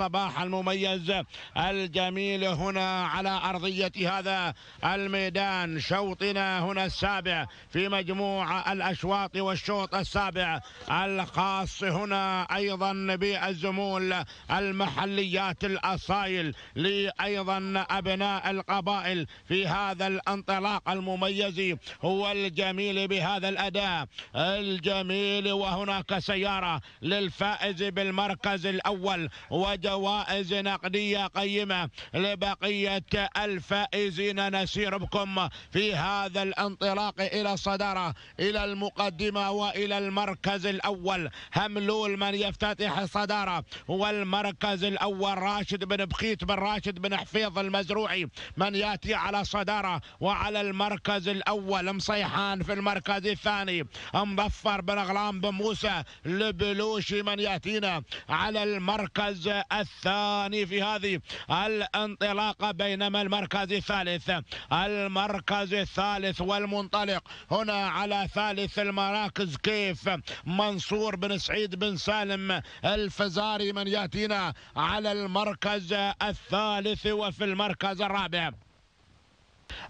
الصباح المميز الجميل هنا على أرضية هذا الميدان شوطنا هنا السابع في مجموع الأشواط والشوط السابع الخاص هنا أيضا بالزمول المحليات الأصايل لأيضا أبناء القبائل في هذا الانطلاق المميز هو الجميل بهذا الأداء الجميل وهناك سيارة للفائز بالمركز الأول وجميل جوائز نقدية قيمة لبقية الفائزين نسير بكم في هذا الانطلاق إلى الصدارة إلى المقدمة وإلى المركز الأول هملول من يفتتح الصدارة والمركز الأول راشد بن بخيت بن راشد بن حفيظ المزروعي من يأتي على الصدارة وعلى المركز الأول مصيحان في المركز الثاني مظفر بن غلام بن موسى لبلوشي من يأتينا على المركز الثاني في هذه الانطلاقة بينما المركز الثالث المركز الثالث والمنطلق هنا على ثالث المراكز كيف منصور بن سعيد بن سالم الفزاري من يأتينا على المركز الثالث وفي المركز الرابع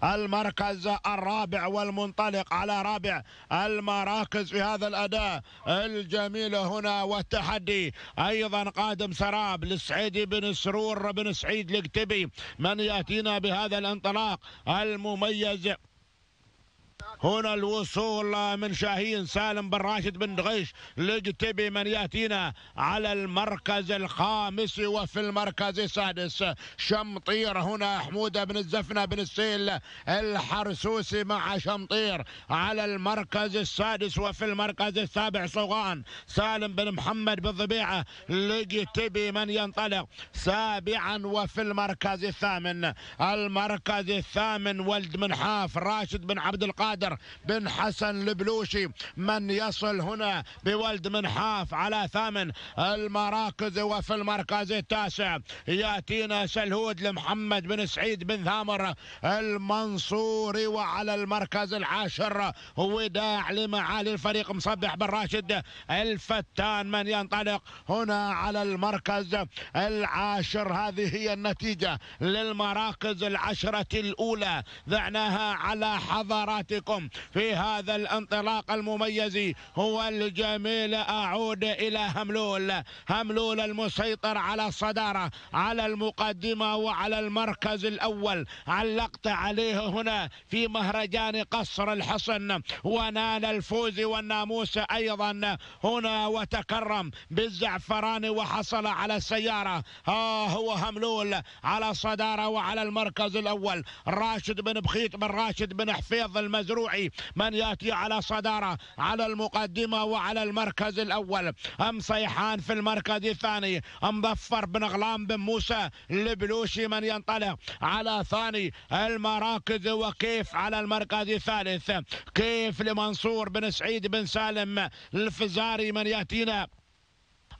المركز الرابع والمنطلق على رابع المراكز في هذا الأداء الجميل هنا والتحدي أيضا قادم سراب للسعيدي بن سرور بن سعيد الكتبي من يأتينا بهذا الانطلاق المميز هنا الوصول من شاهين سالم بن راشد بن دغيش لجتبي من ياتينا على المركز الخامس وفي المركز السادس شمطير هنا حمودة بن الزفنة بن السيل الحرسوسي مع شمطير على المركز السادس وفي المركز السابع صوغان سالم بن محمد بالضبيعة لجتبي من ينطلق سابعا وفي المركز الثامن المركز الثامن ولد من حاف راشد بن عبد القادر الكبير بن حسن البلوشي من يصل هنا بولد منحاف على ثامن المراكز وفي المركز التاسع ياتينا سلهود لمحمد بن سعيد بن ثامر المنصوري وعلى المركز العاشر وداع لمعالي الفريق مصبح بن راشد الفتان من ينطلق هنا على المركز العاشر هذه هي النتيجة للمراكز العشرة الأولى ذعناها على حضراتكم اليوم في هذا الانطلاق المميز هو الجميل أعود إلى هملول هملول المسيطر على الصدارة على المقدمة وعلى المركز الأول علقت عليه هنا في مهرجان قصر الحصن ونال الفوز والناموس أيضا هنا وتكرم بالزعفران وحصل على السيارة ها هو هملول على الصدارة وعلى المركز الأول راشد بن بخيت بن راشد بن حفيظ المزروع من ياتي على صداره على المقدمه وعلى المركز الاول ام صيحان في المركز الثاني ام ظفر بن غلام بن موسى البلوشي من ينطلق على ثاني المراكز وكيف على المركز الثالث كيف لمنصور بن سعيد بن سالم الفزاري من ياتينا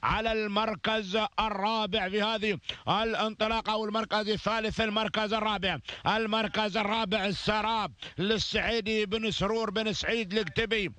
على المركز الرابع في هذه الانطلاقة أو المركز الثالث المركز الرابع المركز الرابع السراب للسعيدي بن سرور بن سعيد الكتبي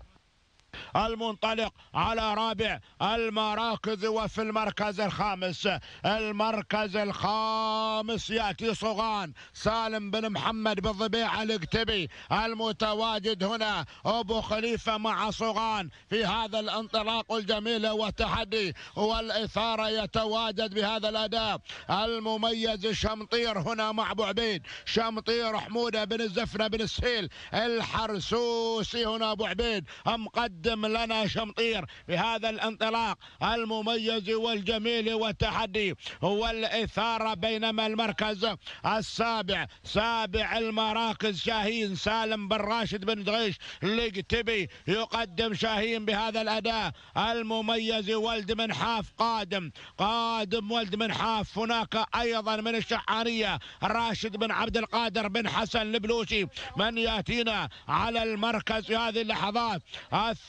المنطلق على رابع المراكز وفي المركز الخامس المركز الخامس يأتي صغان سالم بن محمد بن ضبيع الاكتبي المتواجد هنا أبو خليفة مع صغان في هذا الانطلاق الجميل والتحدي والإثارة يتواجد بهذا الأداء المميز شمطير هنا مع بعبيد شمطير حمودة بن الزفنة بن السهيل الحرسوسي هنا أبو عبيد مقدم يقدم لنا شمطير بهذا الانطلاق المميز والجميل والتحدي هو الإثارة بينما المركز السابع سابع المراكز شاهين سالم بن راشد بن دغيش لقتبي يقدم شاهين بهذا الأداء المميز ولد من حاف قادم قادم ولد من حاف هناك أيضا من الشحانيه راشد بن عبد القادر بن حسن البلوشي من يأتينا على المركز في هذه اللحظات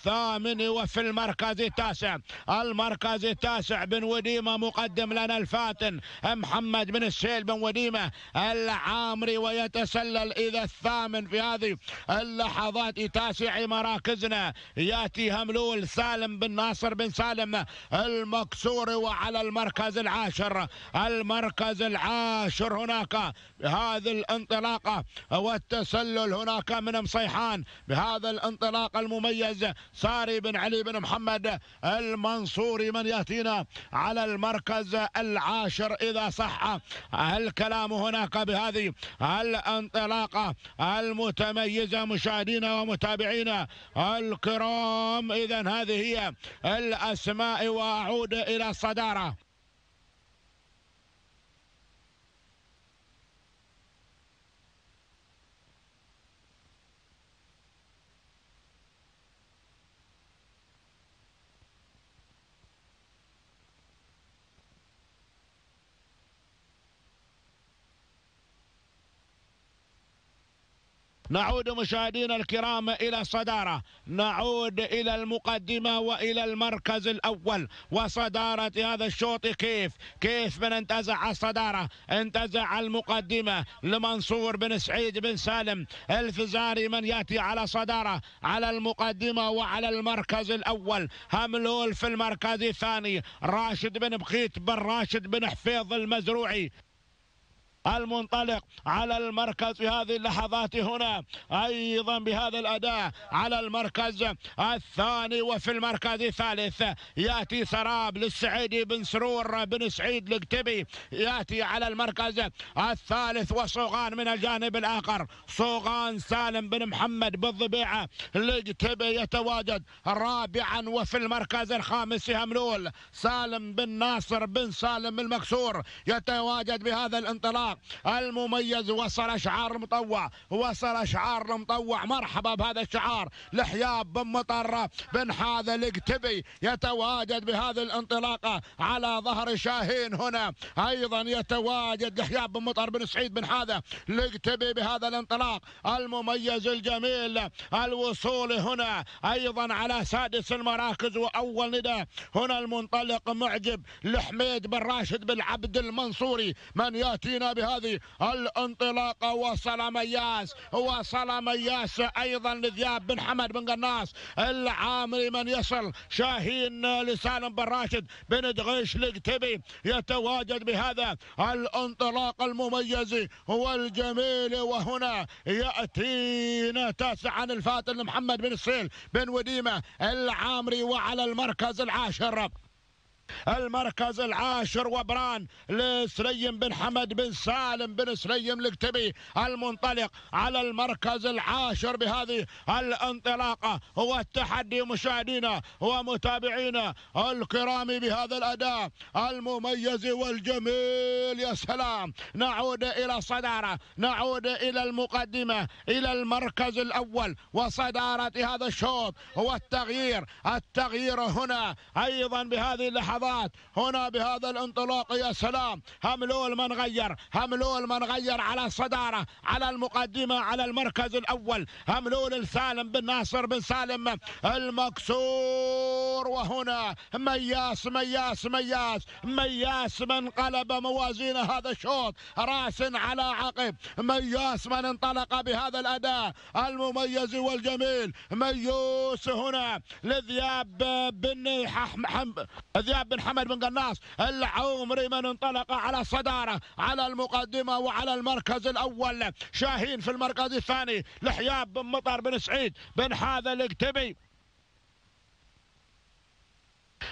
الثامن وفي المركز التاسع المركز التاسع بن وديمة مقدم لنا الفاتن محمد بن السيل بن وديمة العامري ويتسلل إذا الثامن في هذه اللحظات تاسع مراكزنا يأتي هملول سالم بن ناصر بن سالم المكسور وعلى المركز العاشر المركز العاشر هناك بهذه الانطلاقة والتسلل هناك من مصيحان بهذا الانطلاق المميز ساري بن علي بن محمد المنصوري من يأتينا على المركز العاشر إذا صح الكلام هناك بهذه الانطلاقة المتميزة مشاهدينا ومتابعينا الكرام إذا هذه هي الأسماء وأعود إلى الصدارة نعود مشاهدينا الكرام إلى الصدارة نعود إلى المقدمة وإلى المركز الأول وصدارة هذا الشوط كيف كيف من انتزع الصدارة انتزع المقدمة لمنصور بن سعيد بن سالم الفزاري من يأتي على صدارة على المقدمة وعلى المركز الأول هملول في المركز الثاني راشد بن بخيت بن راشد بن حفيظ المزروعي المنطلق على المركز في هذه اللحظات هنا أيضا بهذا الأداء على المركز الثاني وفي المركز الثالث يأتي سراب للسعيدي بن سرور بن سعيد القتبي يأتي على المركز الثالث وصوغان من الجانب الآخر صوغان سالم بن محمد بالضبيعة القتبي يتواجد رابعا وفي المركز الخامس هملول سالم بن ناصر بن سالم المكسور يتواجد بهذا الانطلاق المميز وصل شعار المطوع وصل شعار المطوع مرحبا بهذا الشعار لحياب بن مطر بن حاذا القتبي يتواجد بهذه الانطلاقه على ظهر شاهين هنا ايضا يتواجد لحياب بن مطر بن سعيد بن حاذا القتبي بهذا الانطلاق المميز الجميل الوصول هنا ايضا على سادس المراكز واول نداء هنا المنطلق معجب لحميد بن راشد بن عبد المنصوري من ياتينا به هذه الانطلاقه وصل مياس وصل مياس ايضا لذياب بن حمد بن قناص العامري من يصل شاهين لسالم بن راشد بن دغيش لقتبي يتواجد بهذا الانطلاق المميز والجميل وهنا ياتينا تاسعا الفاتن محمد بن السيل بن وديمه العامري وعلى المركز العاشر المركز العاشر وبران لسليم بن حمد بن سالم بن سليم الكتبي المنطلق على المركز العاشر بهذه الانطلاقة هو التحدي مشاهدينا ومتابعينا الكرام بهذا الأداء المميز والجميل يا سلام نعود إلى الصدارة نعود إلى المقدمة إلى المركز الأول وصدارة هذا الشوط هو التغيير التغيير هنا أيضا بهذه اللحظة لحظات هنا بهذا الانطلاق يا سلام هملول من غير هملول من غير على الصدارة على المقدمة على المركز الأول هملول السالم بن ناصر بن سالم المكسور وهنا مياس مياس مياس مياس من قلب موازين هذا الشوط راس على عقب مياس من انطلق بهذا الأداء المميز والجميل ميوس هنا لذياب بن حم... ذياب الشاب بن حمد بن قناص العمري من انطلق على الصدارة على المقدمة وعلى المركز الأول شاهين في المركز الثاني لحياب بن مطر بن سعيد بن حاذا الاكتبي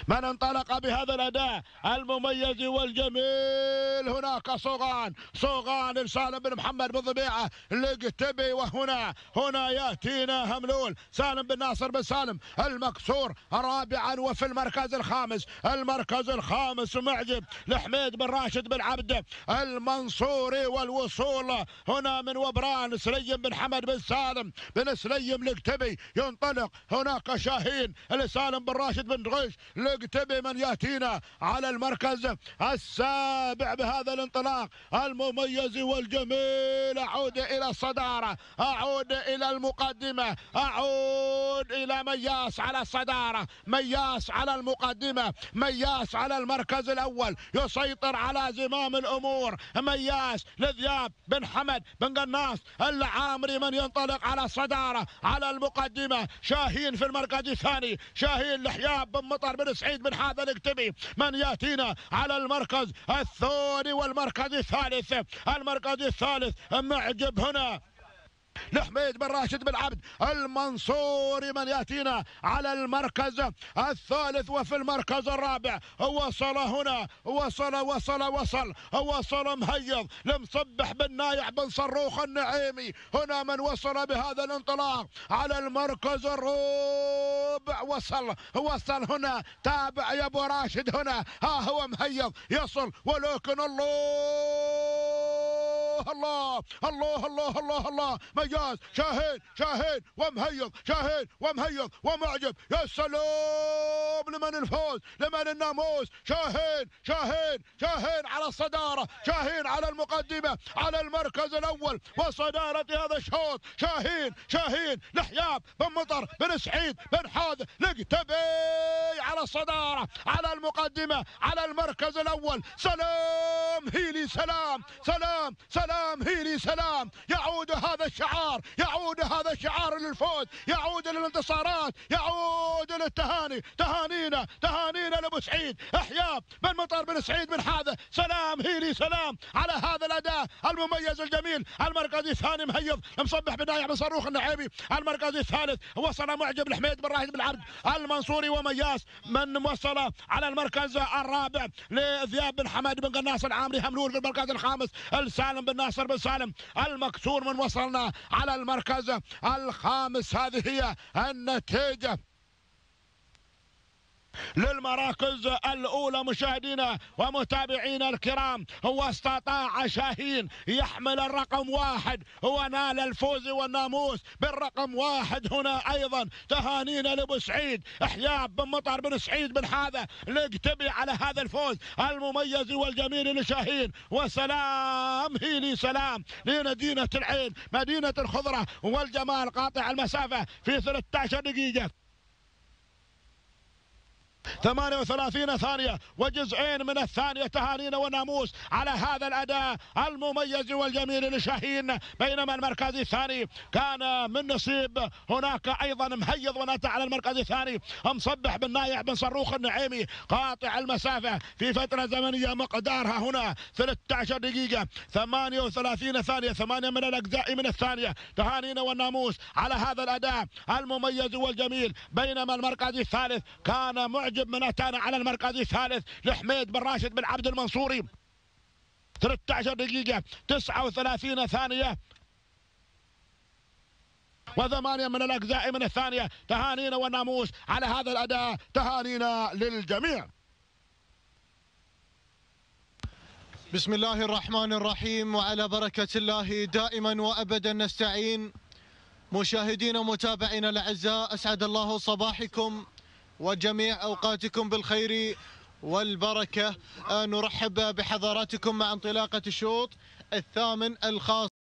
من انطلق بهذا الاداء المميز والجميل هناك صوغان صوغان لسالم بن محمد بن ضبيعه لقتبي وهنا هنا ياتينا هملول سالم بن ناصر بن سالم المكسور رابعا وفي المركز الخامس المركز الخامس معجب لحميد بن راشد بن عبده المنصوري والوصول هنا من وبران سليم بن حمد بن سالم بن سليم لقتبي ينطلق هناك شاهين لسالم بن راشد بن غيش لقتبي من ياتينا على المركز السابع بهذا الانطلاق المميز والجميل اعود الى الصداره اعود الى المقدمه اعود الى مياس على الصداره مياس على المقدمه مياس على المركز الاول يسيطر على زمام الامور مياس لذياب بن حمد بن قناص العامري من ينطلق على الصداره على المقدمه شاهين في المركز الثاني شاهين لحياب بن مطر بن سعيد من هذا الكتبي من ياتينا على المركز الثاني والمركز الثالث المركز الثالث معجب هنا لحميد بن راشد بن عبد المنصوري من ياتينا على المركز الثالث وفي المركز الرابع وصل هنا وصل وصل وصل وصل مهيض لمصبح بن نايع بن صروخ النعيمي هنا من وصل بهذا الانطلاق على المركز الرابع وصل وصل هنا تابع يا ابو راشد هنا ها هو مهيض يصل ولكن الله الله الله الله الله الله الله مجاز شاهين شاهين ومهيض شاهين ومهيض ومعجب يا سلام لمن الفوز لمن الناموس شاهين شاهين شاهين على الصدارة شاهين على المقدمة على المركز الأول وصدارة هذا الشوط شاهين شاهين لحياب بن مطر بن سعيد بن حاذ لقتبي على الصدارة على المقدمة على المركز الأول سلام سلام هيلي سلام سلام سلام هيلي سلام يعود هذا الشعار يعود هذا الشعار للفوز يعود للانتصارات يعود للتهاني تهانينا تهانينا لابو سعيد احياء من مطار بن سعيد من هذا سلام هيلي سلام على هذا الاداء المميز الجميل المركز الثاني مهيض مصبح بنايع بن صاروخ النعيمي المركز الثالث وصل معجب الحميد بن راشد بن عبد المنصوري ومياس من وصل على المركز الرابع لذياب بن حماد بن قناص العام عمري حملول في المركز الخامس السالم بن ناصر بن سالم المكسور من وصلنا على المركز الخامس هذه هي النتيجه للمراكز الأولى مشاهدينا ومتابعينا الكرام هو استطاع شاهين يحمل الرقم واحد ونال الفوز والناموس بالرقم واحد هنا أيضا تهانينا لأبو سعيد احياء بن مطر بن سعيد بن هذا لاقتبي على هذا الفوز المميز والجميل لشاهين وسلام هيلي سلام لمدينة العين مدينة الخضرة والجمال قاطع المسافة في 13 دقيقة 38 ثانية وجزئين من الثانية تهانينا وناموس على هذا الأداء المميز والجميل لشاهين بينما المركز الثاني كان من نصيب هناك أيضا مهيض ونتع على المركز الثاني مصبح بن نايع بن صروخ النعيمي قاطع المسافة في فترة زمنية مقدارها هنا 13 دقيقة 38 ثانية ثمانية من الأجزاء من الثانية تهانينا والناموس على هذا الأداء المميز والجميل بينما المركز الثالث كان معجب نجيب من اتانا على المركز الثالث لحميد بن راشد بن عبد المنصوري 13 دقيقة 39 ثانية وثمانية من الأجزاء من الثانية تهانينا والناموس على هذا الأداء تهانينا للجميع بسم الله الرحمن الرحيم وعلى بركة الله دائما وأبدا نستعين مشاهدينا ومتابعين الأعزاء أسعد الله صباحكم وجميع أوقاتكم بالخير والبركة آه، نرحب بحضراتكم مع انطلاقة الشوط الثامن الخاص